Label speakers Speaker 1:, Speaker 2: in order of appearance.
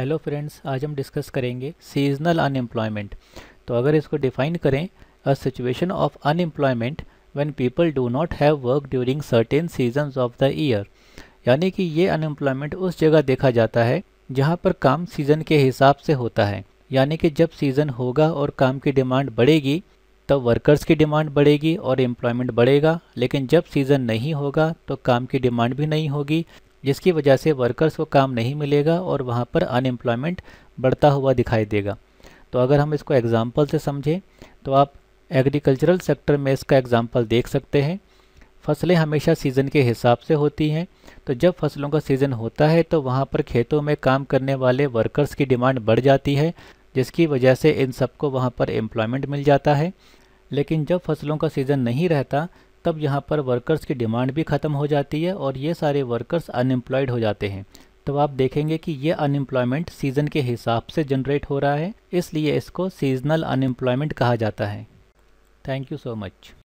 Speaker 1: hello friends आज हम discuss करेंगे सीजनल अनएम्प्लॉयमेंट तो अगर इसको डिफाइन करें a situation of unemployment when people do not have work during certain season of the year यानी कि ये अनएम्प्लॉयमेंट उस जगह देखा जाता है जहाँ पर काम सीज़न के हिसाब से होता है यानी कि जब सीज़न होगा और काम की डिमांड बढ़ेगी तब वर्कर्स की डिमांड बढ़ेगी और एम्प्लॉयमेंट बढ़ेगा लेकिन जब सीज़न नहीं होगा तो काम की डिमांड भी नहीं होगी जिसकी वजह से वर्कर्स को काम नहीं मिलेगा और वहाँ पर अनएम्प्लॉयमेंट बढ़ता हुआ दिखाई देगा तो अगर हम इसको एग्ज़ाम्पल से समझें तो आप एग्रीकल्चरल सेक्टर में इसका एग्ज़ाम्पल देख सकते हैं फसलें हमेशा सीज़न के हिसाब से होती हैं तो जब फसलों का सीज़न होता है तो वहाँ पर खेतों में काम करने वाले वर्कर्स की डिमांड बढ़ जाती है जिसकी वजह से इन सबको वहाँ पर एम्प्लॉयमेंट मिल जाता है लेकिन जब फसलों का सीज़न नहीं रहता तब यहाँ पर वर्कर्स की डिमांड भी ख़त्म हो जाती है और ये सारे वर्कर्स अनएम्प्लॉयड हो जाते हैं तो आप देखेंगे कि ये अनएम्प्लॉयमेंट सीज़न के हिसाब से जनरेट हो रहा है इसलिए इसको सीजनल अनएम्प्लॉयमेंट कहा जाता है थैंक यू सो मच